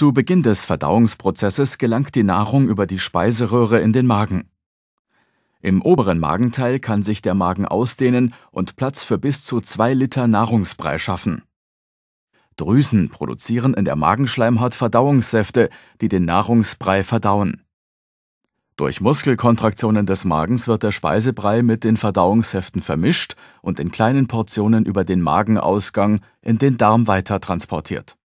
Zu Beginn des Verdauungsprozesses gelangt die Nahrung über die Speiseröhre in den Magen. Im oberen Magenteil kann sich der Magen ausdehnen und Platz für bis zu zwei Liter Nahrungsbrei schaffen. Drüsen produzieren in der Magenschleimhaut Verdauungssäfte, die den Nahrungsbrei verdauen. Durch Muskelkontraktionen des Magens wird der Speisebrei mit den Verdauungssäften vermischt und in kleinen Portionen über den Magenausgang in den Darm weiter transportiert.